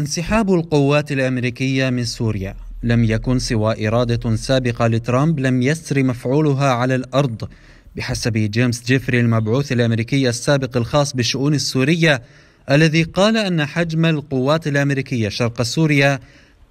انسحاب القوات الامريكيه من سوريا لم يكن سوى اراده سابقه لترامب لم يسر مفعولها على الارض بحسب جيمس جيفري المبعوث الامريكي السابق الخاص بالشؤون السوريه الذي قال ان حجم القوات الامريكيه شرق سوريا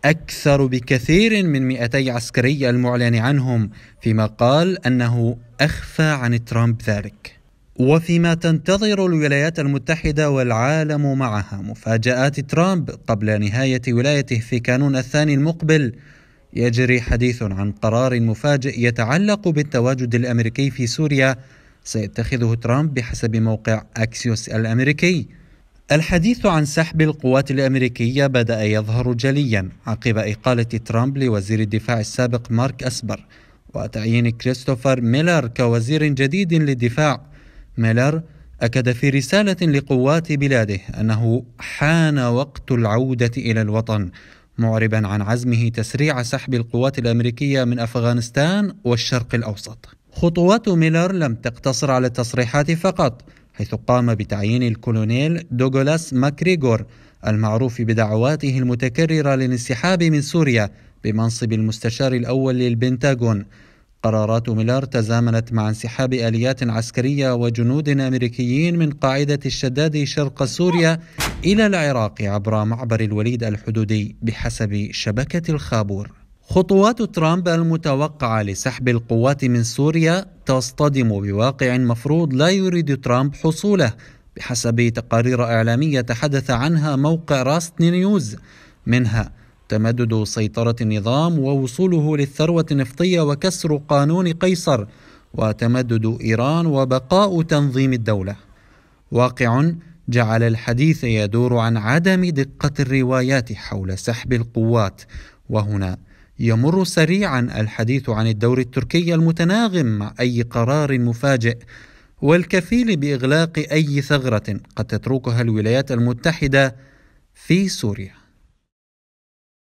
اكثر بكثير من 200 عسكري المعلن عنهم فيما قال انه اخفى عن ترامب ذلك وفيما تنتظر الولايات المتحدة والعالم معها مفاجآت ترامب قبل نهاية ولايته في كانون الثاني المقبل يجري حديث عن قرار مفاجئ يتعلق بالتواجد الأمريكي في سوريا سيتخذه ترامب بحسب موقع أكسيوس الأمريكي الحديث عن سحب القوات الأمريكية بدأ يظهر جليا عقب إقالة ترامب لوزير الدفاع السابق مارك أسبر وتعيين كريستوفر ميلر كوزير جديد للدفاع ميلر أكد في رسالة لقوات بلاده أنه حان وقت العودة إلى الوطن معربا عن عزمه تسريع سحب القوات الأمريكية من أفغانستان والشرق الأوسط خطوات ميلر لم تقتصر على التصريحات فقط حيث قام بتعيين الكولونيل دوغلاس ماكريغور المعروف بدعواته المتكررة للانسحاب من سوريا بمنصب المستشار الأول للبنتاغون قرارات ميلار تزامنت مع انسحاب اليات عسكريه وجنود امريكيين من قاعده الشداد شرق سوريا الى العراق عبر معبر الوليد الحدودي بحسب شبكه الخابور. خطوات ترامب المتوقعه لسحب القوات من سوريا تصطدم بواقع مفروض لا يريد ترامب حصوله بحسب تقارير اعلاميه تحدث عنها موقع راست نيوز منها تمدد سيطرة النظام ووصوله للثروة النفطية وكسر قانون قيصر وتمدد إيران وبقاء تنظيم الدولة. واقع جعل الحديث يدور عن عدم دقة الروايات حول سحب القوات وهنا يمر سريعا الحديث عن الدور التركي المتناغم مع أي قرار مفاجئ والكفيل باغلاق اي ثغره قد تتركها الولايات المتحده في سوريا